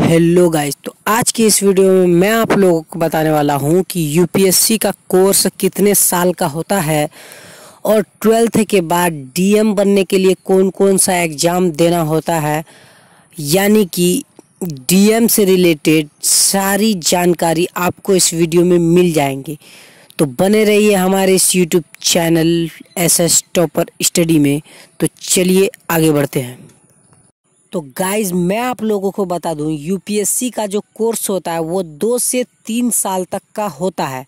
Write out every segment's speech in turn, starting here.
hello guys तो आज की इस वीडियो में मैं आप लोगों को बताने वाला हूं कि यूपीएससी का कोर्स कितने साल का होता है और ट्वेल्थ के बाद डीएम बनने के लिए कौन कौन सा एग्ज़ाम देना होता है यानी कि डीएम से रिलेटेड सारी जानकारी आपको इस वीडियो में मिल जाएंगी तो बने रहिए हमारे इस YouTube channel S S topper study में तो चलिए आगे बढ़ते हैं तो गाइज मैं आप लोगों को बता दूं यूपीएससी का जो कोर्स होता है वो दो से तीन साल तक का होता है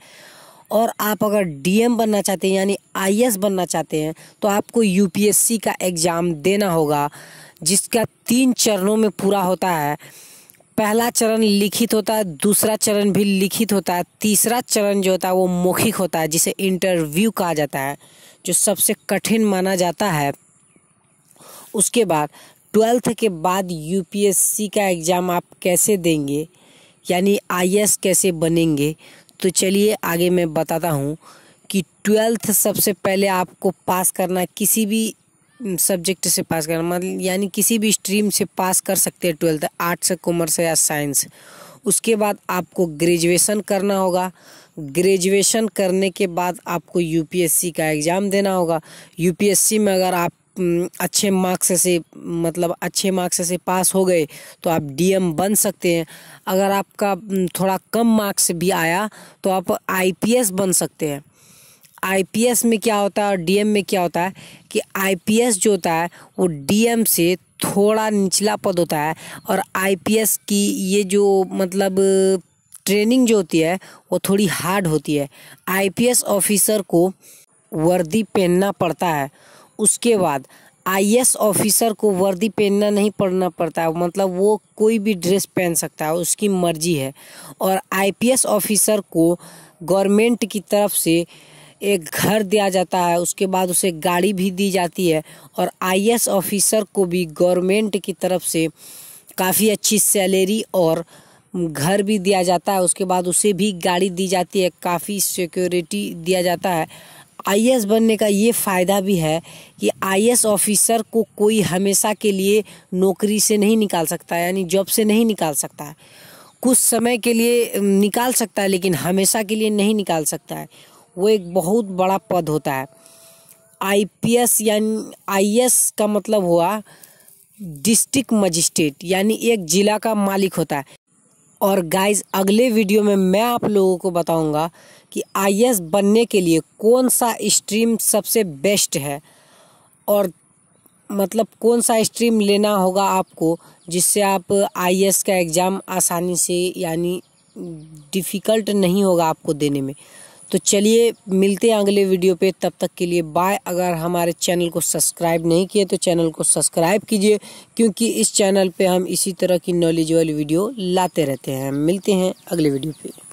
और आप अगर डीएम बनना चाहते हैं यानी आईएएस बनना चाहते हैं तो आपको यूपीएससी का एग्ज़ाम देना होगा जिसका तीन चरणों में पूरा होता है पहला चरण लिखित होता है दूसरा चरण भी लिखित होता है तीसरा चरण जो होता है वो मौखिक होता है जिसे इंटरव्यू कहा जाता है जो सबसे कठिन माना जाता है उसके बाद ट्वेल्थ के बाद यूपीएससी का एग्ज़ाम आप कैसे देंगे यानी आई कैसे बनेंगे तो चलिए आगे मैं बताता हूँ कि ट्वेल्थ सबसे पहले आपको पास करना किसी भी सब्जेक्ट से पास करना मतलब यानी किसी भी स्ट्रीम से पास कर सकते हैं ट्वेल्थ आर्ट्स कॉमर्स या साइंस उसके बाद आपको ग्रेजुएशन करना होगा ग्रेजुएशन करने के बाद आपको यूपीएससी का एग्ज़ाम देना होगा यूपीएससी में अगर आप हम्म, अच्छे मार्क्स से मतलब अच्छे मार्क्स से पास हो गए तो आप डीएम बन सकते हैं अगर आपका हम्म, थोड़ा कम मार्क्स भी आया तो आप आईपीएस बन सकते हैं आईपीएस में क्या होता है और डीएम में क्या होता है कि आईपीएस जो होता है वो डीएम से थोड़ा निचला पद होता है और आईपीएस की ये जो मतलब ट्रेनिंग जो होती है वो थोड़ी हार्ड होती है आईपीएस ऑफिसर को वर्दी पहनना पड़ता है उसके बाद आईएएस ऑफिसर को वर्दी पहनना नहीं पड़ना पड़ता है मतलब वो कोई भी ड्रेस पहन सकता है उसकी मर्जी है और आईपीएस ऑफिसर को गवर्नमेंट की तरफ से एक घर दिया जाता है उसके बाद उसे गाड़ी भी दी जाती है और आईएएस ऑफिसर को भी गवर्नमेंट की तरफ से काफ़ी अच्छी सैलरी और घर भी दिया जाता है उसके बाद उसे भी गाड़ी दी जाती है काफ़ी सिक्योरिटी दिया जाता है आई बनने का ये फ़ायदा भी है कि आई ऑफिसर को कोई हमेशा के लिए नौकरी से नहीं निकाल सकता यानी जॉब से नहीं निकाल सकता कुछ समय के लिए निकाल सकता है लेकिन हमेशा के लिए नहीं निकाल सकता है वो एक बहुत बड़ा पद होता है आईपीएस यानी आईएएस का मतलब हुआ डिस्ट्रिक्ट मजिस्ट्रेट यानी एक ज़िला का मालिक होता है और गाइस अगले वीडियो में मैं आप लोगों को बताऊंगा कि आई बनने के लिए कौन सा स्ट्रीम सबसे बेस्ट है और मतलब कौन सा स्ट्रीम लेना होगा आपको जिससे आप आई का एग्ज़ाम आसानी से यानी डिफ़िकल्ट नहीं होगा आपको देने में तो चलिए मिलते हैं अगले वीडियो पे तब तक के लिए बाय अगर हमारे चैनल को सब्सक्राइब नहीं किए तो चैनल को सब्सक्राइब कीजिए क्योंकि इस चैनल पे हम इसी तरह की नॉलेज वाली वीडियो लाते रहते हैं मिलते हैं अगले वीडियो पे